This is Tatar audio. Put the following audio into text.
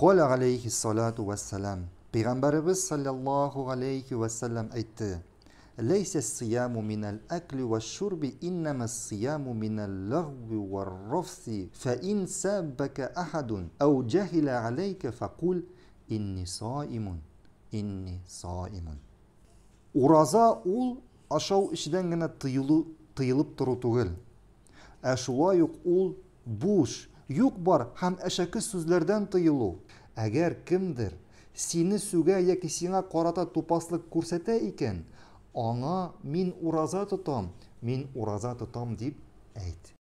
Кала алейхи саляту вассалам. Пейгамбарыбыз саллаллаху алейхи вассалам әйтте. Лейсе сияму минал әклі ва шурби иннама сияму минал лагви ва рофси. Фа ин саббака ахадун, ау джахила алейка факул инни саимун. Инни саимун. Ураза ул ашау ішден гана тыйылып тұру түгіл. Ашуа юк ул буш, юк бар һәм әшәке сүзләрдән тыйылу. Әгәр кемдер сине сүгә яки сиңа карата тупаслык күрсәтә икән, аңа мин ураза тотам, мин ураза тотам дип әйт.